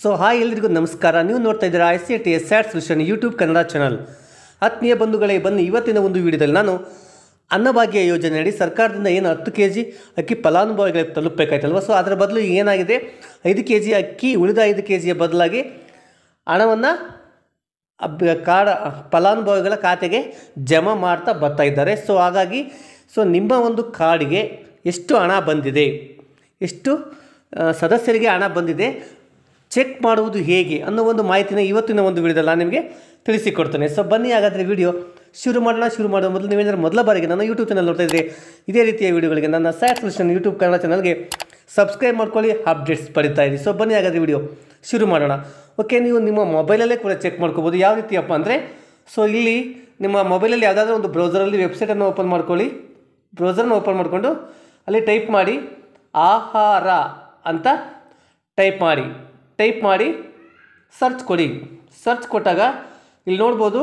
so hi ಎಲ್ರಿಗೂ ನಮಸ್ಕಾರ ನೀವು ನೋಡ್ತಾ ಇದ್ದೀರಾ I C T S sat solution YouTube Kannada channel ಆತ್ಮೀಯ ಬಂಧುಗಳೇ ಬಂದು ಇವತ್ತಿನ ಒಂದು ವಿಡಿಯೋದಲ್ಲಿ ನಾನು ಅನ್ನಭಾಗ್ಯ ಯೋಜನೆಯಡಿ ಸರ್ಕಾರದಿಂದ ಏನು ಹತ್ತು ಕೆ ಜಿ ಅಕ್ಕಿ ಫಲಾನುಭವಿಗಳಿಗೆ ತಲುಪಬೇಕಾಯ್ತಲ್ವ ಸೊ ಅದರ ಬದಲು ಏನಾಗಿದೆ ಐದು ಕೆ ಜಿ ಅಕ್ಕಿ ಉಳಿದ ಐದು ಕೆ ಜಿಯ ಬದಲಾಗಿ ಹಣವನ್ನು ಕಾಡ ಫಲಾನುಭವಿಗಳ ಖಾತೆಗೆ ಜಮಾ ಮಾಡ್ತಾ ಬರ್ತಾ ಇದ್ದಾರೆ ಸೊ ಹಾಗಾಗಿ ಸೊ ನಿಮ್ಮ ಒಂದು ಕಾರ್ಡಿಗೆ ಎಷ್ಟು ಹಣ ಬಂದಿದೆ ಎಷ್ಟು ಸದಸ್ಯರಿಗೆ ಹಣ ಬಂದಿದೆ ಚೆಕ್ ಮಾಡುವುದು ಹೇಗೆ ಅನ್ನೋ ಒಂದು ಮಾಹಿತಿನ ಇವತ್ತಿನ ಒಂದು ವಿಡಿಯೋದಲ್ಲಿ ನಾನು ನಿಮಗೆ ತಿಳಿಸಿಕೊಡ್ತೇನೆ ಸೊ ಬನ್ನಿ ಹಾಗಾದರೆ ವಿಡಿಯೋ ಶುರು ಮಾಡೋಣ ಶುರು ಮಾಡೋ ಮೊದಲು ನೀವೇನಾದ್ರೆ ಮೊದಲ ಬಾರಿಗೆ ನನ್ನ ಯೂಟ್ಯೂಬ್ ಚಾನಲ್ ನೋಡ್ತಾ ಇದ್ದರೆ ಇದೇ ರೀತಿಯ ವಿಡಿಯೋಗಳಿಗೆ ನನ್ನ ಕೃಷ್ಣನ್ ಯೂಟ್ಯೂಬ್ ಕನ್ನಡ ಚಾನಲ್ಗೆ ಸಬ್ಸ್ಕ್ರೈಬ್ ಮಾಡ್ಕೊಳ್ಳಿ ಅಪ್ಡೇಟ್ಸ್ ಪಡಿತಾ ಇರಿ ಸೊ ಬನ್ನಿ ಹಾಗಾದರೆ ವಿಡಿಯೋ ಶುರು ಮಾಡೋಣ ಓಕೆ ನೀವು ನಿಮ್ಮ ಮೊಬೈಲಲ್ಲೇ ಕೂಡ ಚೆಕ್ ಮಾಡ್ಕೋಬೋದು ಯಾವ ರೀತಿಯಪ್ಪ ಅಂದರೆ ಸೊ ಇಲ್ಲಿ ನಿಮ್ಮ ಮೊಬೈಲಲ್ಲಿ ಯಾವುದಾದ್ರೂ ಒಂದು ಬ್ರೌಸರಲ್ಲಿ ವೆಬ್ಸೈಟನ್ನು ಓಪನ್ ಮಾಡ್ಕೊಳ್ಳಿ ಬ್ರೌಸರ್ನ ಓಪನ್ ಮಾಡಿಕೊಂಡು ಅಲ್ಲಿ ಟೈಪ್ ಮಾಡಿ ಆಹಾರ ಅಂತ ಟೈಪ್ ಮಾಡಿ ಟೈಪ್ ಮಾಡಿ ಸರ್ಚ್ ಕೊಡಿ ಸರ್ಚ್ ಕೊಟ್ಟಾಗ ಇಲ್ಲಿ ನೋಡ್ಬೋದು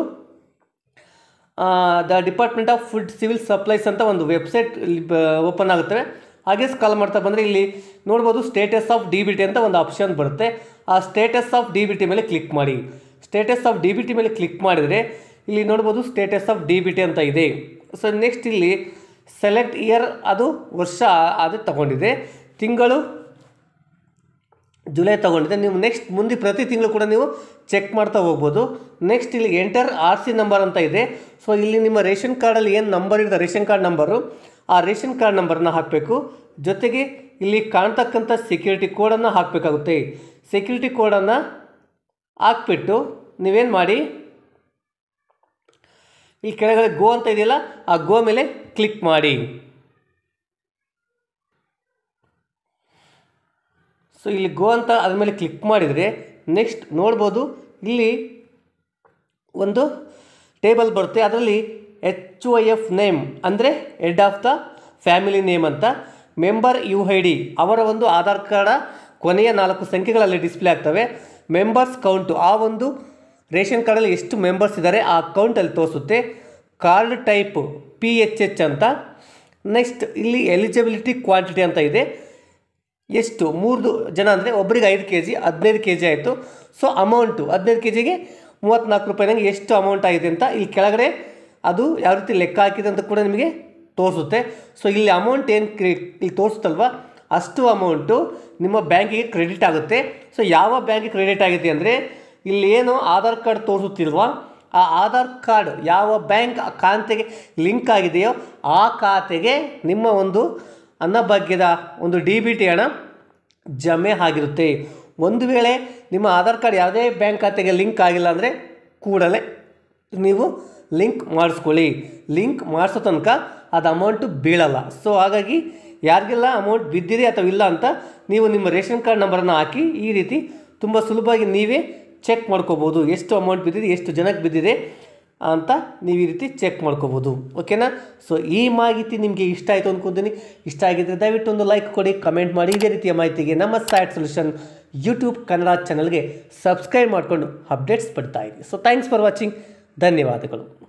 the department of food civil supplies ಅಂತ ಒಂದು ವೆಬ್ಸೈಟ್ ಇಲ್ಲಿ ಓಪನ್ ಆಗುತ್ತೆ ಹಾಗೆ ಸ್ಕಾಲ್ ಮಾಡ್ತಾ ಬಂದರೆ ಇಲ್ಲಿ ನೋಡ್ಬೋದು status of D B T ಅಂತ ಒಂದು ಆಪ್ಷನ್ ಬರುತ್ತೆ ಆ status of D B T ಮೇಲೆ ಕ್ಲಿಕ್ ಮಾಡಿ status of D B T ಮೇಲೆ ಕ್ಲಿಕ್ ಮಾಡಿದರೆ ಇಲ್ಲಿ ನೋಡ್ಬೋದು status of D B T ಅಂತ ಇದೆ ಸೊ ನೆಕ್ಸ್ಟ್ ಇಲ್ಲಿ ಸೆಲೆಕ್ಟ್ ಇಯರ್ ಅದು ವರ್ಷ ಅದು ತಗೊಂಡಿದೆ ತಿಂಗಳು ಜುಲೈ ತೊಗೊಂಡಿದೆ ನೀವು ನೆಕ್ಸ್ಟ್ ಮುಂದೆ ಪ್ರತಿ ತಿಂಗಳು ಕೂಡ ನೀವು ಚೆಕ್ ಮಾಡ್ತಾ ಹೋಗ್ಬೋದು ನೆಕ್ಸ್ಟ್ ಇಲ್ಲಿ ಎಂಟರ್ ಆರ್ ಸಿ ನಂಬರ್ ಅಂತ ಇದೆ ಸೊ ಇಲ್ಲಿ ನಿಮ್ಮ ರೇಷನ್ ಕಾರ್ಡಲ್ಲಿ ಏನು ನಂಬರ್ ಇರ್ತದೆ ರೇಷನ್ ಕಾರ್ಡ್ ನಂಬರು ಆ ರೇಷನ್ ಕಾರ್ಡ್ ನಂಬರನ್ನು ಹಾಕಬೇಕು ಜೊತೆಗೆ ಇಲ್ಲಿ ಕಾಣ್ತಕ್ಕಂಥ ಸೆಕ್ಯೂರಿಟಿ ಕೋಡನ್ನು ಹಾಕಬೇಕಾಗುತ್ತೆ ಸೆಕ್ಯೂರಿಟಿ ಕೋಡನ್ನು ಹಾಕ್ಬಿಟ್ಟು ನೀವೇನು ಮಾಡಿ ಇಲ್ಲಿ ಕೆಳಗಡೆ ಗೋ ಅಂತ ಇದೆಯಲ್ಲ ಆ ಗೋ ಮೇಲೆ ಕ್ಲಿಕ್ ಮಾಡಿ ಸೊ ಇಲ್ಲಿ ಗೋ ಅಂತ ಅದ್ರ ಮೇಲೆ ಕ್ಲಿಕ್ ಮಾಡಿದರೆ ನೆಕ್ಸ್ಟ್ ನೋಡ್ಬೋದು ಇಲ್ಲಿ ಒಂದು ಟೇಬಲ್ ಬರುತ್ತೆ ಅದರಲ್ಲಿ ಎಚ್ ವೈ ಎಫ್ ನೇಮ್ ಅಂದರೆ head of the family name ಅಂತ ಮೆಂಬರ್ ಯು ಐ ಡಿ ಅವರ ಒಂದು ಆಧಾರ್ ಕಾರ್ಡ ಕೊನೆಯ ನಾಲ್ಕು ಸಂಖ್ಯೆಗಳಲ್ಲಿ ಡಿಸ್ಪ್ಲೇ ಆಗ್ತವೆ ಮೆಂಬರ್ಸ್ ಕೌಂಟು ಆ ಒಂದು ರೇಷನ್ ಕಾರ್ಡಲ್ಲಿ ಎಷ್ಟು ಮೆಂಬರ್ಸ್ ಇದ್ದಾರೆ ಆ ಕೌಂಟಲ್ಲಿ ತೋರಿಸುತ್ತೆ card type P H H ಅಂತ ನೆಕ್ಸ್ಟ್ ಇಲ್ಲಿ ಎಲಿಜಿಬಿಲಿಟಿ ಕ್ವಾಂಟಿಟಿ ಅಂತ ಇದೆ ಎಷ್ಟು ಮೂರು ಜನ ಅಂದರೆ ಒಬ್ಬರಿಗೆ ಐದು ಕೆ ಜಿ ಹದಿನೈದು ಕೆ ಜಿ ಆಯಿತು ಸೊ ಅಮೌಂಟು ಹದಿನೈದು ಕೆ ಜಿಗೆ ಮೂವತ್ತ್ನಾಲ್ಕು ನನಗೆ ಎಷ್ಟು ಅಮೌಂಟ್ ಆಗಿದೆ ಅಂತ ಇಲ್ಲಿ ಕೆಳಗಡೆ ಅದು ಯಾವ ರೀತಿ ಲೆಕ್ಕ ಹಾಕಿದೆ ಅಂತ ಕೂಡ ನಿಮಗೆ ತೋರಿಸುತ್ತೆ ಸೊ ಇಲ್ಲಿ ಅಮೌಂಟ್ ಏನು ಇಲ್ಲಿ ತೋರಿಸುತ್ತಲ್ವ ಅಷ್ಟು ಅಮೌಂಟು ನಿಮ್ಮ ಬ್ಯಾಂಕಿಗೆ ಕ್ರೆಡಿಟ್ ಆಗುತ್ತೆ ಸೊ ಯಾವ ಬ್ಯಾಂಕಿಗೆ ಕ್ರೆಡಿಟ್ ಆಗಿದೆ ಅಂದರೆ ಇಲ್ಲಿ ಏನು ಆಧಾರ್ ಕಾರ್ಡ್ ತೋರಿಸುತ್ತಿಲ್ವ ಆ ಆಧಾರ್ ಕಾರ್ಡ್ ಯಾವ ಬ್ಯಾಂಕ್ ಖಾತೆಗೆ ಲಿಂಕ್ ಆಗಿದೆಯೋ ಆ ಖಾತೆಗೆ ನಿಮ್ಮ ಒಂದು ಅನ್ನಭಾಗ್ಯದ ಒಂದು ಡಿ ಬಿ ಟಿ ಹಣ ಜಮೆ ಆಗಿರುತ್ತೆ ಒಂದು ವೇಳೆ ನಿಮ್ಮ ಆಧಾರ್ ಕಾರ್ಡ್ ಯಾವುದೇ ಬ್ಯಾಂಕ್ ಖಾತೆಗೆ ಲಿಂಕ್ ಆಗಿಲ್ಲ ಅಂದರೆ ಕೂಡಲೇ ನೀವು ಲಿಂಕ್ ಮಾಡಿಸ್ಕೊಳ್ಳಿ ಲಿಂಕ್ ಮಾಡಿಸೋ ತನಕ ಅದು ಅಮೌಂಟು ಬೀಳಲ್ಲ ಸೊ ಹಾಗಾಗಿ ಯಾರಿಗೆಲ್ಲ ಅಮೌಂಟ್ ಬಿದ್ದಿದೆ ಅಥವಾ ಇಲ್ಲ ಅಂತ ನೀವು ನಿಮ್ಮ ರೇಷನ್ ಕಾರ್ಡ್ ನಂಬರನ್ನು ಹಾಕಿ ಈ ರೀತಿ ತುಂಬ ಸುಲಭವಾಗಿ ನೀವೇ ಚೆಕ್ ಮಾಡ್ಕೋಬೋದು ಎಷ್ಟು ಅಮೌಂಟ್ ಬಿದ್ದಿದೆ ಎಷ್ಟು ಜನಕ್ಕೆ ಬಿದ್ದಿದೆ ಅಂತ ನೀವು ಈ ರೀತಿ ಚೆಕ್ ಮಾಡ್ಕೋಬೋದು ಓಕೆನಾ ಸೊ ಈ ಮಾಹಿತಿ ನಿಮಗೆ ಇಷ್ಟ ಆಯಿತು ಅಂದ್ಕೊತೀನಿ ಇಷ್ಟ ಆಗಿದ್ದರೆ ದಯವಿಟ್ಟು ಒಂದು ಲೈಕ್ ಕೊಡಿ ಕಮೆಂಟ್ ಮಾಡಿ ಇದೇ ರೀತಿಯ ಮಾಹಿತಿಗೆ ನಮ್ಮ ಸ್ಯಾಟ್ ಸೊಲ್ಯೂಷನ್ ಯೂಟ್ಯೂಬ್ ಕನ್ನಡ ಚಾನಲ್ಗೆ ಸಬ್ಸ್ಕ್ರೈಬ್ ಮಾಡಿಕೊಂಡು ಅಪ್ಡೇಟ್ಸ್ ಪಡ್ತಾ ಇರಿ ಸೊ ಥ್ಯಾಂಕ್ಸ್ ಫಾರ್ ವಾಚಿಂಗ್ ಧನ್ಯವಾದಗಳು